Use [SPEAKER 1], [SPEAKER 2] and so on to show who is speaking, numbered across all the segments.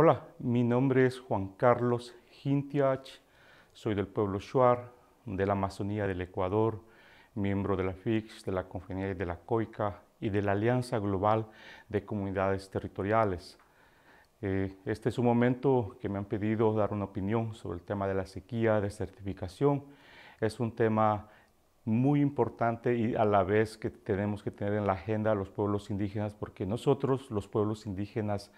[SPEAKER 1] Hola, mi nombre es Juan Carlos Gintiach, soy del pueblo Shuar, de la Amazonía del Ecuador, miembro de la FIX, de la Conferencia de la COICA y de la Alianza Global de Comunidades Territoriales. Eh, este es un momento que me han pedido dar una opinión sobre el tema de la sequía, desertificación. Es un tema muy importante y a la vez que tenemos que tener en la agenda a los pueblos indígenas, porque nosotros, los pueblos indígenas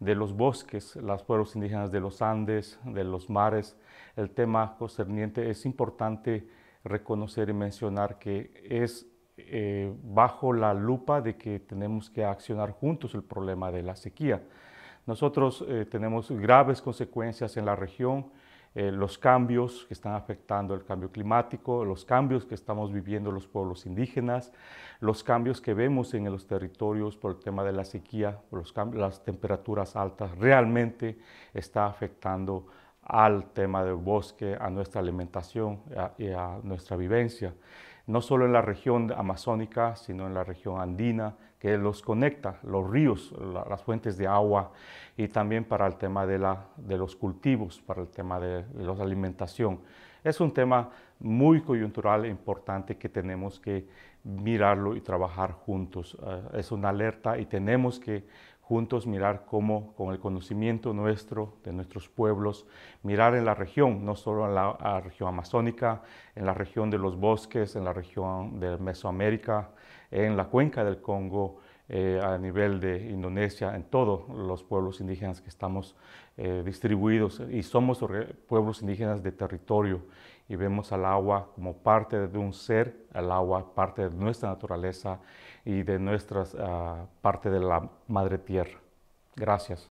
[SPEAKER 1] de los bosques, los pueblos indígenas de los Andes, de los mares, el tema concerniente es importante reconocer y mencionar que es eh, bajo la lupa de que tenemos que accionar juntos el problema de la sequía. Nosotros eh, tenemos graves consecuencias en la región, eh, los cambios que están afectando el cambio climático, los cambios que estamos viviendo los pueblos indígenas, los cambios que vemos en los territorios por el tema de la sequía, las temperaturas altas, realmente está afectando al tema del bosque, a nuestra alimentación y a nuestra vivencia no solo en la región amazónica, sino en la región andina, que los conecta, los ríos, las fuentes de agua, y también para el tema de, la, de los cultivos, para el tema de, la alimentación. Es un tema muy coyuntural e importante que tenemos que mirarlo y trabajar juntos. Eh, es una alerta y tenemos que juntos mirar cómo con el conocimiento nuestro, de nuestros pueblos, mirar en la región, no solo en la, región amazónica, en la región de los bosques, en la región de Mesoamérica, en la cuenca del Congo, eh, a nivel de Indonesia, en todos los pueblos indígenas que estamos eh, distribuidos y somos pueblos indígenas de territorio y vemos al agua como parte de un ser, al agua parte de nuestra naturaleza y de nuestra ah, parte de la madre tierra. Gracias.